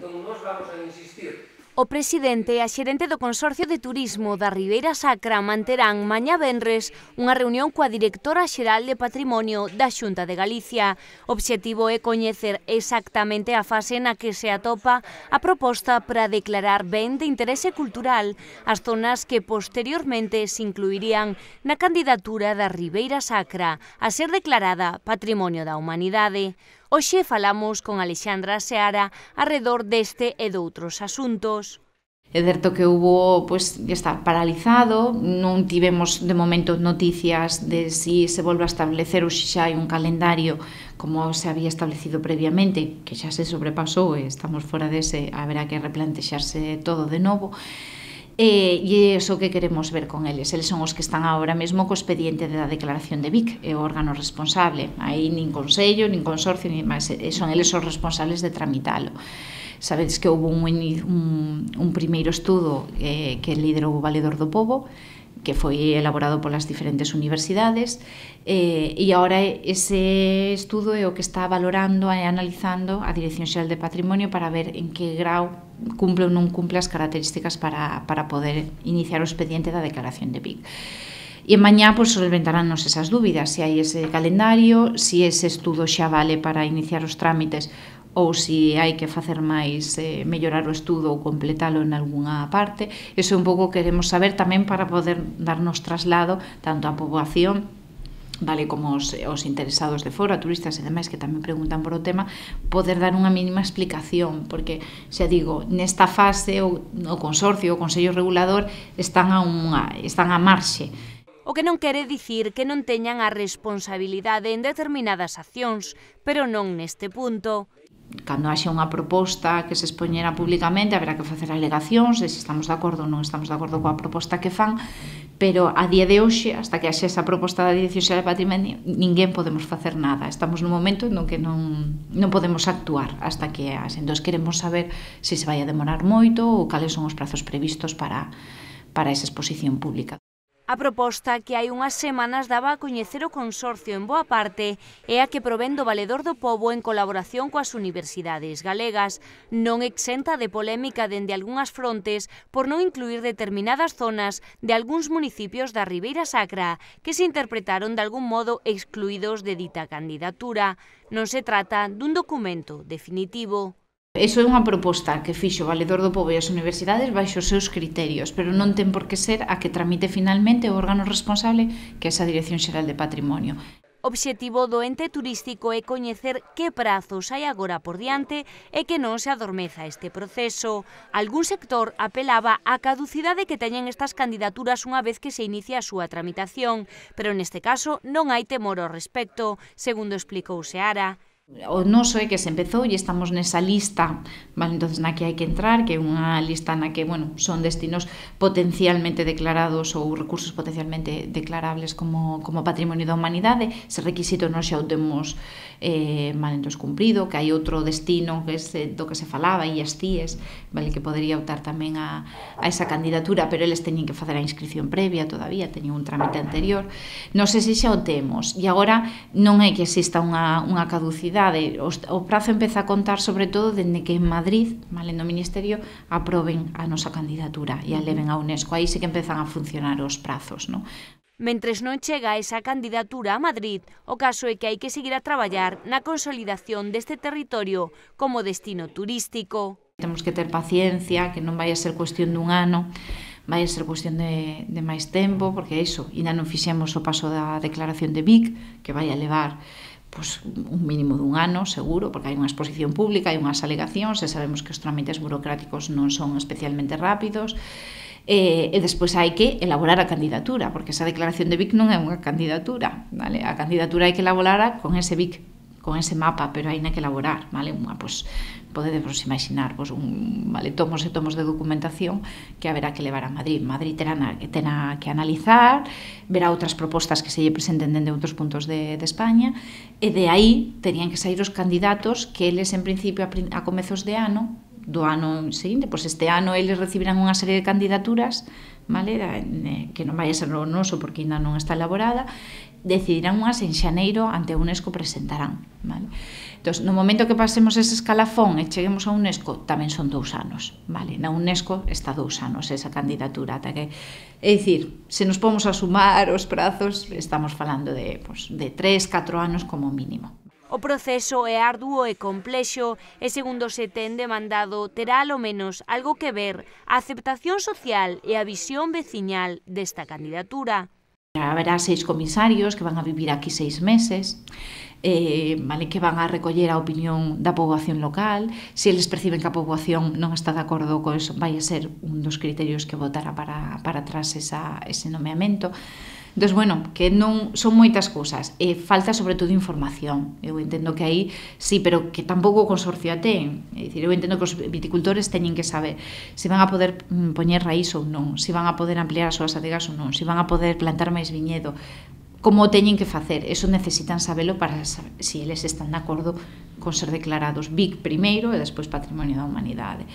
Entón, nos vamos a insistir O presidente e a xerente do Consorcio de Turismo da Ribeira Sacra manterán mañá venres unha reunión coa directora xeral de Patrimonio da Xunta de Galicia. O obxectivo é coñecer exactamente a fase na que se atopa a proposta para declarar ben de interese cultural as zonas que posteriormente se incluirían na candidatura da Ribeira Sacra a ser declarada Patrimonio da Humanidade. Hoxe falamos con Alexandra Seara arredor deste e doutros asuntos. É certo que hubo, pois, pues, está paralizado, non tivemos de momento noticias de si se volve a establecer ou xa hai un calendario como se había establecido previamente, que xa se sobrepasou e estamos fora dese, haberá que replantexarse todo de novo. Eh, e, e iso que queremos ver con eles. Eles son os que están agora mesmo co expediente da declaración de BIC, é o órgano responsable. Aí nin consello, nin consorcio, nin máis, son eles os responsables de tramitalo. Sabedes que houve un, un, un primeiro estudo eh, que liderou o Valedor do Povo, que foi elaborado polas diferentes universidades eh, e agora ese estudo é o que está valorando e analizando a Dirección Xeral de Patrimonio para ver en que grau cumple ou non cumple as características para, para poder iniciar o expediente da declaración de PIC. E mañá pois, solventarános esas dúbidas, se hai ese calendario, se ese estudo xa vale para iniciar os trámites ou se hai que facer máis eh, mellorar o estudo ou completalo en algunha parte. Eso un pouco queremos saber tamén para poder darnos traslado tanto á poboación vale como os, os interesados de fora, turistas e demais que tamén preguntan por o tema, poder dar unha mínima explicación, porque, xa digo, nesta fase o, o consorcio, o Consello Regulador, están a, unha, están a marxe. O que non quere dicir que non teñan a responsabilidade en determinadas accións, pero non neste punto cando haxe unha proposta que se expoñera públicamente haberá que facer alegacións se estamos de acordo ou non estamos de acordo coa proposta que fan pero a día de hoxe hasta que haxe esa proposta da Dirección Xeral de Patrimonio ninguén podemos facer nada estamos nun momento en que non, non podemos actuar hasta que haxe. entón queremos saber se se vai a demorar moito ou cales son os prazos previstos para, para esa exposición pública A proposta que hai unhas semanas daba a coñecer o consorcio en boa parte é a que provén do Valedor do Pobo en colaboración coas universidades galegas. Non exenta de polémica dende algunhas frontes por non incluir determinadas zonas de algúns municipios da Ribeira Sacra que se interpretaron de algún modo excluídos de dita candidatura. Non se trata dun documento definitivo. Eso é unha proposta que fixo o Valedor do Pobo e as universidades baixo os seus criterios, pero non ten por que ser a que tramite finalmente o órgano responsable que é esa Dirección Xeral de Patrimonio. Obxectivo do ente turístico é coñecer que prazos hai agora por diante e que non se adormeza este proceso. Algún sector apelaba á caducidade que teñen estas candidaturas unha vez que se inicia a súa tramitación, pero neste caso non hai temor ao respecto, segundo explicou Seara. O noso é que se empezou e estamos nesa lista, vale, entonces na que hai que entrar, que é unha lista na que, bueno, son destinos potencialmente declarados ou recursos potencialmente declarables como, como patrimonio da humanidade, ese requisito non xa o temos eh, vale, entonces, cumprido, que hai outro destino que é do que se falaba, e as CIES, vale, que podería optar tamén a, a esa candidatura, pero eles teñen que facer a inscripción previa todavía, teñen un trámite anterior, non sei se xa o temos, e agora non é que exista unha, unha caducidade realidade o, prazo empeza a contar sobre todo dende que en Madrid, vale, no Ministerio, aproben a nosa candidatura e a leven a UNESCO. Aí sí que empezan a funcionar os prazos, non? Mentres non chega esa candidatura a Madrid, o caso é que hai que seguir a traballar na consolidación deste territorio como destino turístico. Temos que ter paciencia, que non vai a ser cuestión dun ano, vai a ser cuestión de, de máis tempo, porque é iso, e non fixemos o paso da declaración de Vic, que vai a levar pues, un mínimo dun ano, seguro, porque hai unha exposición pública, hai unhas alegacións, e sabemos que os trámites burocráticos non son especialmente rápidos, eh, e despois hai que elaborar a candidatura, porque esa declaración de BIC non é unha candidatura, vale? a candidatura hai que elaborar con ese BIC con ese mapa, pero hai na que elaborar, vale? Unha, pois, podedes vos imaginar, pois, un, vale, tomos e tomos de documentación que haberá que levar a Madrid. Madrid terá, na, terá que analizar, verá outras propostas que se lle presenten dende outros puntos de, de España, e de aí terían que sair os candidatos que eles, en principio, a, a comezos de ano, do ano seguinte, pois este ano eles recibirán unha serie de candidaturas, vale, que non vai a ser o noso porque ainda non está elaborada, decidirán unhas en xaneiro ante a UNESCO presentarán. Vale? Entón, no momento que pasemos ese escalafón e cheguemos a UNESCO, tamén son dous anos. Vale? Na UNESCO está dous anos esa candidatura. Ata que, é dicir, se nos pomos a sumar os prazos, estamos falando de, pues, de 3, 4 anos como mínimo. O proceso é arduo e complexo e, segundo se ten demandado, terá alo menos algo que ver a aceptación social e a visión veciñal desta candidatura. Haberá seis comisarios que van a vivir aquí seis meses, eh, vale que van a recoller a opinión da poboación local, se eles perciben que a poboación non está de acordo co pois eso, vai a ser un dos criterios que votará para, para atrás esa, ese nomeamento. Entón, bueno, que non son moitas cousas. E falta, sobre todo, información. Eu entendo que aí, sí, pero que tampouco o consorcio a ten. É dicir, eu entendo que os viticultores teñen que saber se van a poder mm, poñer raíz ou non, se van a poder ampliar as súas adegas ou non, se van a poder plantar máis viñedo, como teñen que facer. Eso necesitan sabelo para saber se si eles están de acordo con ser declarados BIC primeiro e despois Patrimonio da Humanidade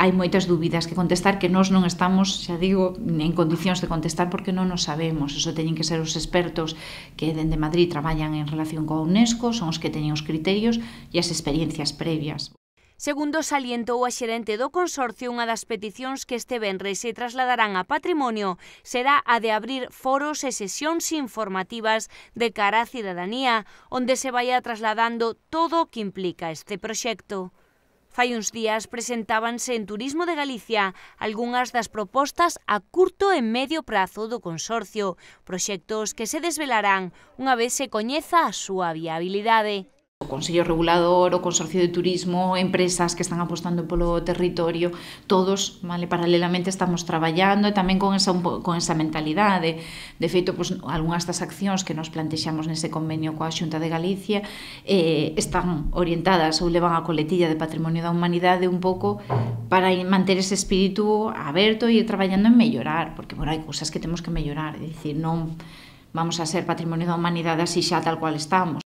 hai moitas dúbidas que contestar que nós non estamos, xa digo, en condicións de contestar porque non nos sabemos. Eso teñen que ser os expertos que dende Madrid traballan en relación coa UNESCO, son os que teñen os criterios e as experiencias previas. Segundo salientou a xerente do consorcio, unha das peticións que este venre se trasladarán a patrimonio será a de abrir foros e sesións informativas de cara á cidadanía, onde se vai trasladando todo o que implica este proxecto. Fai uns días presentábanse en Turismo de Galicia algunhas das propostas a curto e medio prazo do consorcio, proxectos que se desvelarán unha vez se coñeza a súa viabilidade o Consello Regulador, o Consorcio de Turismo, empresas que están apostando polo territorio, todos, vale, paralelamente estamos traballando e tamén con esa, con esa mentalidade. De feito, pois, algunhas das accións que nos plantexamos nese convenio coa Xunta de Galicia eh, están orientadas ou levan a coletilla de Patrimonio da Humanidade un pouco para manter ese espírito aberto e ir traballando en mellorar, porque, bueno, hai cousas que temos que mellorar, é dicir, non vamos a ser Patrimonio da Humanidade así xa tal cual estamos.